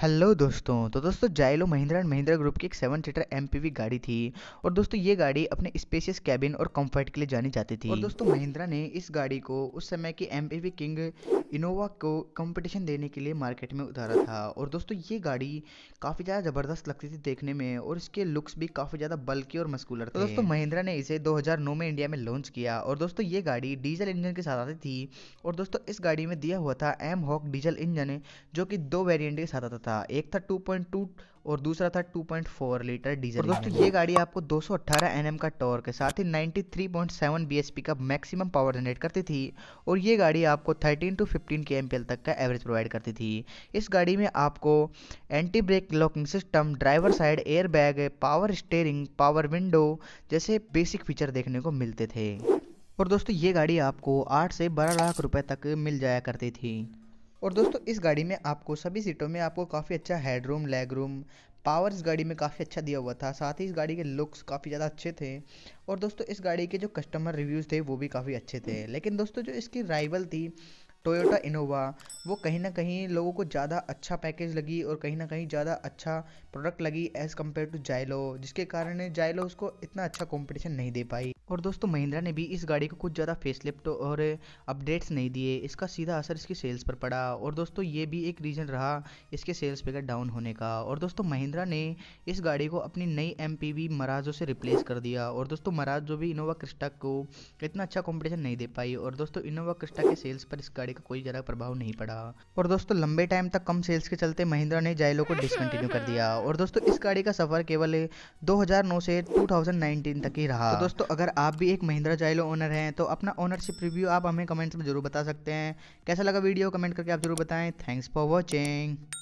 hello दोस्तों तो दोस्तों Xylo Mahindra and Mahindra group की एक सेवन सीटर एम गाड़ी थी और दोस्तों ये गाड़ी अपने स्पेशियस कैबिन और कंफर्ट के लिए जानी जाती थी और दोस्तों महिंद्रा ने इस गाड़ी को उस समय की एम किंग इनोवा को कंपटीशन देने के लिए मार्केट में उतारा था और दोस्तों ये गाड़ी काफ़ी ज़्यादा ज़बरदस्त लगती थी देखने में और इसके लुक्स भी काफ़ी ज़्यादा बल्कि और मस्कुलर तो थे दोस्तों महिंद्रा ने इसे दो में इंडिया में लॉन्च किया और दोस्तों ये गाड़ी डीजल इंजन के साथ आती थी और दोस्तों इस गाड़ी में दिया हुआ था एम हॉक डीजल इंजन जो कि दो वेरियंट के साथ आता था एक था 2.2 और दूसरा था 2.4 लीटर डीजल और दोस्तों ये गाड़ी आपको 218 एनएम का टॉर्क के साथ ही 93.7 बीएचपी का मैक्सिमम पावर जनरेट करती थी और ये गाड़ी आपको 13 टू 15 के एम तक का एवरेज प्रोवाइड करती थी इस गाड़ी में आपको anti brake locking system driver side air bag power steering power window जैसे बेसिक फीचर देखने को मिलते थे और दोस्तों ये गाड़ी आपको 8 से 12 लाख रुपए तक मिल जाया करती थी और दोस्तों इस गाड़ी में आपको सभी सीटों में आपको काफ़ी अच्छा head room leg room power इस गाड़ी में काफ़ी अच्छा दिया हुआ था साथ ही इस गाड़ी के लुक्स काफ़ी ज़्यादा अच्छे थे और दोस्तों इस गाड़ी के जो कस्टमर रिव्यूज़ थे वो भी काफ़ी अच्छे थे लेकिन दोस्तों जो इसकी राइवल थी टोयोटा इनोवा वो कहीं ना कहीं लोगों को ज़्यादा अच्छा पैकेज लगी और कहीं ना कहीं ज़्यादा अच्छा प्रोडक्ट लगी एज़ कम्पेयर टू जायलो जिसके कारण जायलो उसको इतना अच्छा कॉम्पिटिशन नहीं दे पाई और दोस्तों महिंद्रा ने भी इस गाड़ी को कुछ ज़्यादा फेसलिफ्ट और अपडेट्स नहीं दिए इसका सीधा असर इसकी सेल्स पर पड़ा और दोस्तों ये भी एक रीज़न रहा इसके सेल्स फिगर डाउन होने का और दोस्तों महिंद्रा ने इस गाड़ी को अपनी नई एम पी मराजो से रिप्लेस कर दिया और दोस्तों मराजो भी इनोवा क्रिस्टा को इतना अच्छा कॉम्पिटिशन नहीं दे पाई और दोस्तों इनोवा क्रिस्टा के सेल्स पर इस गाड़ी का कोई ज़रा प्रभाव नहीं पड़ा और दोस्तों लंबे टाइम तक कम सेल्स के चलते महिंद्रा ने जायलो को डिसकंटिन्यू कर दिया और दोस्तों इस गाड़ी का सफ़र केवल 2009 से 2019 तक ही रहा तो दोस्तों अगर आप भी एक महिंद्रा जायलो ओनर हैं तो अपना ओनरशिप रिव्यू आप हमें कमेंट्स में ज़रूर बता सकते हैं कैसा लगा वीडियो कमेंट करके आप ज़रूर बताएं थैंक्स फॉर वॉचिंग